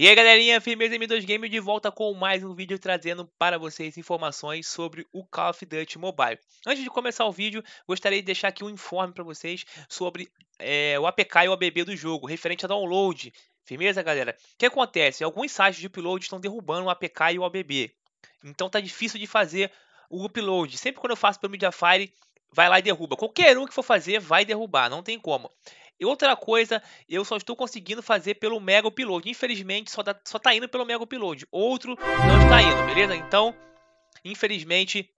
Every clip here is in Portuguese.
E aí galerinha, firmeza M2 Game de volta com mais um vídeo trazendo para vocês informações sobre o Call of Duty Mobile. Antes de começar o vídeo, gostaria de deixar aqui um informe para vocês sobre é, o APK e o ABB do jogo, referente a download. Firmeza, galera? O que acontece? Alguns sites de upload estão derrubando o APK e o ABB. Então tá difícil de fazer o upload. Sempre quando eu faço pelo Mediafire, vai lá e derruba. Qualquer um que for fazer, vai derrubar, não tem como. E outra coisa, eu só estou conseguindo fazer pelo Mega Upload. Infelizmente, só, dá, só tá indo pelo Mega Upload. Outro não está indo, beleza? Então, infelizmente,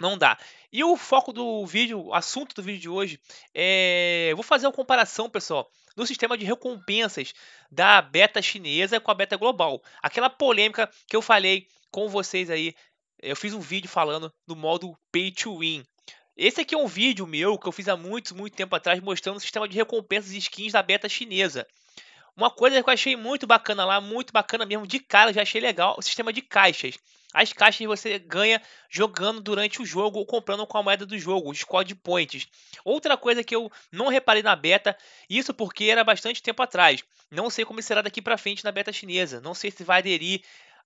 não dá. E o foco do vídeo, o assunto do vídeo de hoje, é... vou fazer uma comparação, pessoal, do sistema de recompensas da beta chinesa com a beta global. Aquela polêmica que eu falei com vocês aí, eu fiz um vídeo falando do modo Pay to Win, esse aqui é um vídeo meu que eu fiz há muito, muito tempo atrás mostrando o sistema de recompensas e skins da beta chinesa. Uma coisa que eu achei muito bacana lá, muito bacana mesmo, de cara já achei legal, o sistema de caixas. As caixas você ganha jogando durante o jogo ou comprando com a moeda do jogo, os code points. Outra coisa que eu não reparei na beta, isso porque era bastante tempo atrás. Não sei como será daqui para frente na beta chinesa. Não sei se vai aderir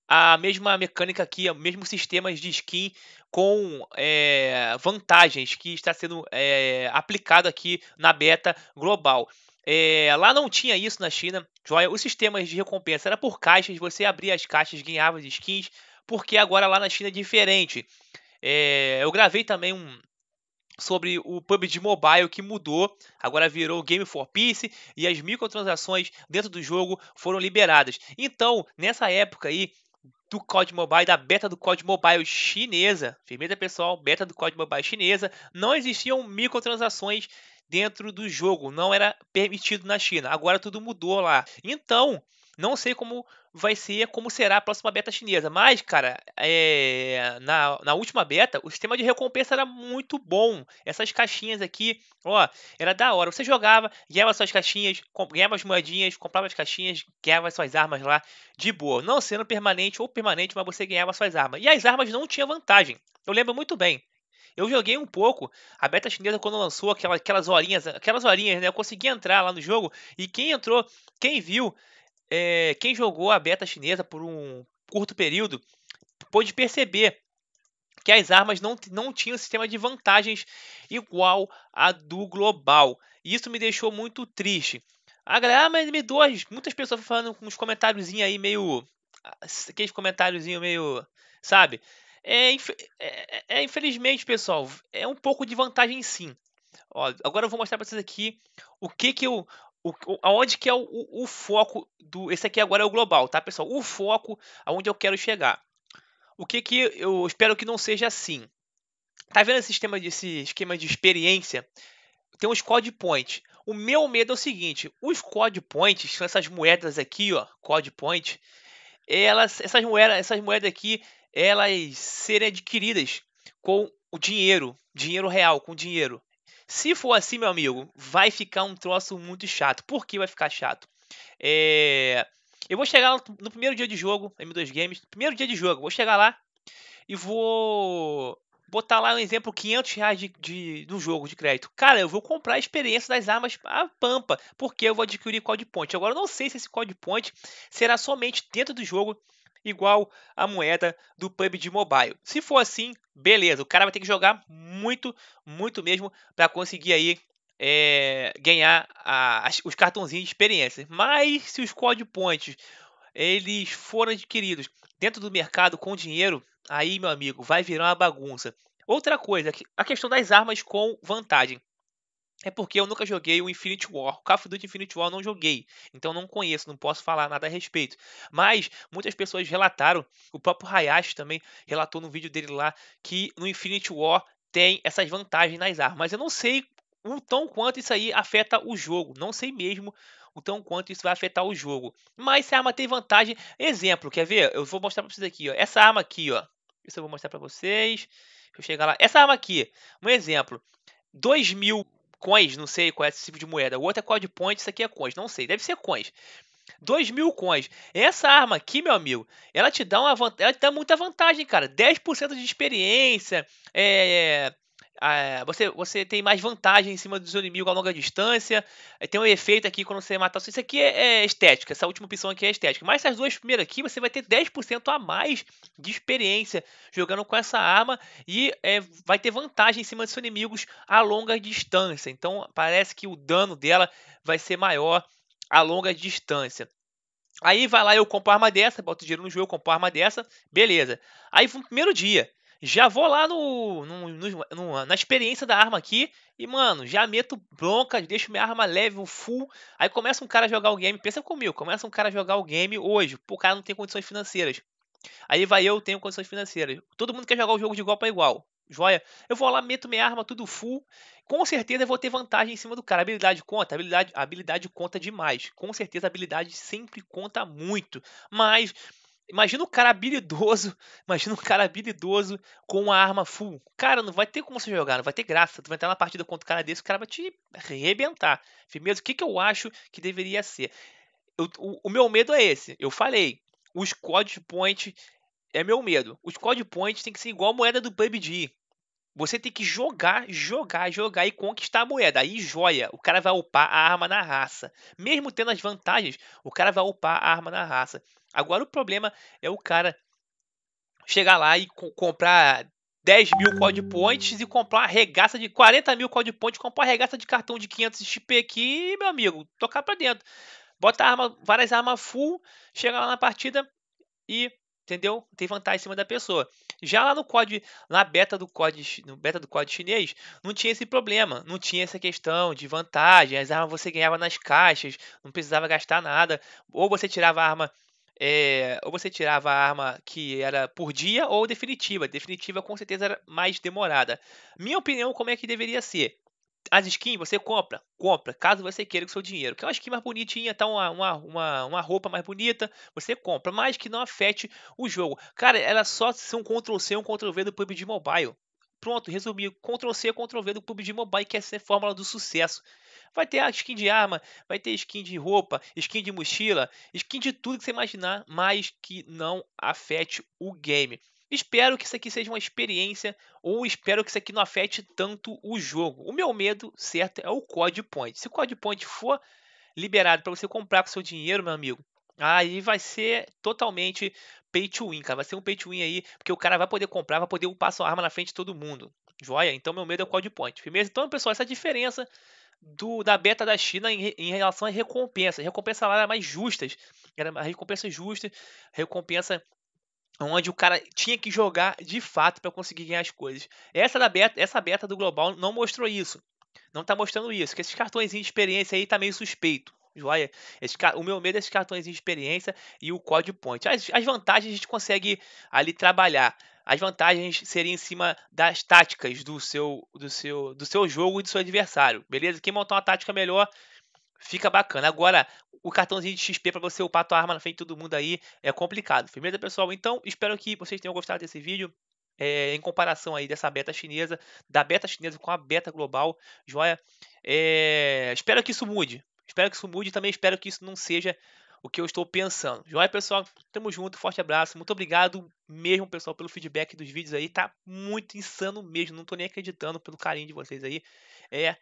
a mesma mecânica aqui, o mesmo sistema de skin com é, vantagens que está sendo é, aplicado aqui na beta global. É, lá não tinha isso na China, joia. Os sistemas de recompensa era por caixas, você abria as caixas, ganhava as skins, porque agora lá na China é diferente. eu gravei também um, sobre o PUBG Mobile que mudou, agora virou Game for Peace e as microtransações dentro do jogo foram liberadas. Então, nessa época aí, do COD Mobile, da beta do COD Mobile chinesa. Firmeza pessoal, beta do COD Mobile chinesa. Não existiam microtransações dentro do jogo, não era permitido na China. Agora tudo mudou lá. Então, não sei como vai ser, como será a próxima beta chinesa, mas, cara, é, na, na última beta, o sistema de recompensa era muito bom. Essas caixinhas aqui, ó, era da hora. Você jogava, ganhava suas caixinhas, ganhava as moedinhas, comprava as caixinhas, ganhava suas armas lá de boa. Não sendo permanente ou permanente, mas você ganhava suas armas. E as armas não tinham vantagem. Eu lembro muito bem. Eu joguei um pouco a beta chinesa quando lançou aquelas, aquelas horinhas, aquelas horinhas, né? Eu consegui entrar lá no jogo e quem entrou, quem viu, é, quem jogou a beta chinesa por um curto período pôde perceber que as armas não, não tinham sistema de vantagens igual a do global. E isso me deixou muito triste. A galera, ah, mas me dois, muitas pessoas falando com uns comentários aí meio. Ah, aqueles comentários meio. Sabe? É, é, é, é, infelizmente, pessoal, é um pouco de vantagem sim. Ó, agora eu vou mostrar para vocês aqui o que, que eu, o, aonde que é o, o, foco do. Esse aqui agora é o global, tá, pessoal? O foco aonde eu quero chegar. O que que eu espero que não seja assim. Tá vendo esse sistema esse esquema de experiência? Tem os code points. O meu medo é o seguinte: os code points, são essas moedas aqui, ó, code point, elas, essas moedas, essas moedas aqui, elas serem adquiridas com o dinheiro, dinheiro real, com dinheiro. Se for assim, meu amigo, vai ficar um troço muito chato. Por que vai ficar chato? É... Eu vou chegar no primeiro dia de jogo, M2 Games, primeiro dia de jogo, vou chegar lá e vou botar lá um exemplo, 500 reais de, de, de um jogo de crédito. Cara, eu vou comprar a experiência das armas a pampa, porque eu vou adquirir code point. Agora, eu não sei se esse code point será somente dentro do jogo, igual a moeda do PUBG Mobile. Se for assim, beleza, o cara vai ter que jogar muito, muito mesmo para conseguir aí é, ganhar a, as, os cartãozinhos de experiência. Mas se os código points eles foram adquiridos dentro do mercado com dinheiro, aí meu amigo, vai virar uma bagunça. Outra coisa, a questão das armas com vantagem. É porque eu nunca joguei o Infinite War. O Call of Duty Infinite War eu não joguei. Então não conheço, não posso falar nada a respeito. Mas muitas pessoas relataram, o próprio Hayashi também relatou no vídeo dele lá, que no Infinite War tem essas vantagens nas armas. Eu não sei o tão quanto isso aí afeta o jogo. Não sei mesmo o tão quanto isso vai afetar o jogo. Mas se a arma tem vantagem, exemplo, quer ver? Eu vou mostrar para vocês aqui, ó. Essa arma aqui, ó. Isso eu vou mostrar para vocês. Deixa eu chegar lá. Essa arma aqui, um exemplo. 2 mil coins, não sei qual é esse tipo de moeda. O outro é code point, isso aqui é coins, não sei. Deve ser coins. 2 mil coins. Essa arma aqui, meu amigo, ela te dá uma ela te dá muita vantagem, cara. 10% de experiência. É, é, é você, você tem mais vantagem em cima dos inimigos a longa distância. É, tem um efeito aqui quando você matar. Isso aqui é, é estética. Essa última opção aqui é estética. Mas essas duas primeiras aqui, você vai ter 10% a mais de experiência jogando com essa arma. E é, vai ter vantagem em cima dos inimigos a longa distância. Então parece que o dano dela vai ser maior a longa distância. Aí vai lá, eu compro arma dessa, boto dinheiro no jogo, compro arma dessa, beleza. Aí no primeiro dia, já vou lá no, no, no, na experiência da arma aqui e, mano, já meto bronca, deixo minha arma level full. Aí começa um cara a jogar o game, pensa comigo, começa um cara a jogar o game hoje, pô, o cara não tem condições financeiras. Aí vai eu, tenho condições financeiras. Todo mundo quer jogar o jogo de igual para igual. Joia? Eu vou lá, meto minha arma, tudo full. Com certeza eu vou ter vantagem em cima do cara. Habilidade conta? Habilidade, habilidade conta demais. Com certeza habilidade sempre conta muito. Mas Imagina o cara habilidoso, imagina o cara habilidoso com uma arma full. Cara, não vai ter como você jogar, não vai ter graça. Tu vai entrar na partida contra o cara desse, o cara vai te arrebentar. Firmeza, o que, que eu acho que deveria ser? Eu, o, o, meu medo é esse. Eu falei, os code point é meu medo. Os code points tem que ser igual a moeda do PUBG. Você tem que jogar, jogar, jogar e conquistar a moeda. Aí joia, o cara vai upar a arma na raça. Mesmo tendo as vantagens, o cara vai upar a arma na raça. Agora o problema é o cara chegar lá e co comprar 10 mil code points e comprar regaça de 40 mil code points, comprar regaça de cartão de 500 XP aqui, meu amigo, tocar pra dentro. Bota arma, várias armas full, chega lá na partida e entendeu? Tem vantagem em cima da pessoa. Já lá no código, na beta do código, no beta do código chinês, não tinha esse problema, não tinha essa questão de vantagem, as armas você ganhava nas caixas, não precisava gastar nada, ou você tirava a arma é, ou você tirava a arma que era por dia ou definitiva. Definitiva com certeza era mais demorada. Minha opinião como é que deveria ser? as skins você compra, compra, caso você queira com seu dinheiro. Que é uma skin mais bonitinha, tá? Uma, uma, uma, uma roupa mais bonita, você compra, mas que não afete o jogo. Cara, era só ser um Ctrl-C, um Ctrl-V do PUBG Mobile. Pronto, resumir, Ctrl-C, Ctrl-V do PUBG Mobile, que é a fórmula do sucesso. Vai ter skin de arma, vai ter skin de roupa, skin de mochila, skin de tudo que você imaginar, mas que não afete o game. Espero que isso aqui seja uma experiência ou espero que isso aqui não afete tanto o jogo. O meu medo, certo, é o Code Point. Se o Code Point for liberado para você comprar com seu dinheiro, meu amigo, aí vai ser totalmente pay to win, cara. Vai ser um pay to win aí, porque o cara vai poder comprar, vai poder upar sua arma na frente de todo mundo. Joia? Então meu medo é o Code Point. Primeiro, então, pessoal, essa é diferença do, da beta da China em, em relação a recompensa Recompensa lá era mais justas, era recompensa justa, recompensa onde o cara tinha que jogar de fato para conseguir ganhar as coisas. Essa da beta, essa beta do global não mostrou isso. Não está mostrando isso, que esses cartões de experiência aí tá meio suspeito. Joia. Esse, o meu medo é esses cartões de experiência e o code point. As, as vantagens a gente consegue ali trabalhar. As vantagens seriam em cima das táticas do seu, do seu, do seu jogo e do seu adversário. Beleza? Quem montar uma tática melhor Fica bacana. Agora, o cartãozinho de XP para você upar a tua arma na frente de todo mundo aí é complicado. Firmeza, pessoal? Então, espero que vocês tenham gostado desse vídeo. É, em comparação aí dessa beta chinesa, da beta chinesa com a beta global, joia. É, espero que isso mude. Espero que isso mude e também espero que isso não seja o que eu estou pensando. Joia, pessoal. Tamo junto. Forte abraço. Muito obrigado mesmo, pessoal, pelo feedback dos vídeos aí. Tá muito insano mesmo. Não tô nem acreditando pelo carinho de vocês aí. É,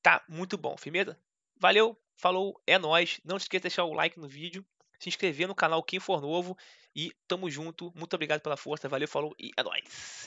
tá muito bom. Firmeza? Valeu. Falou, é nós. Não se esqueça de deixar o like no vídeo, se inscrever no canal quem for novo e tamo junto. Muito obrigado pela força, valeu, falou e é nóis.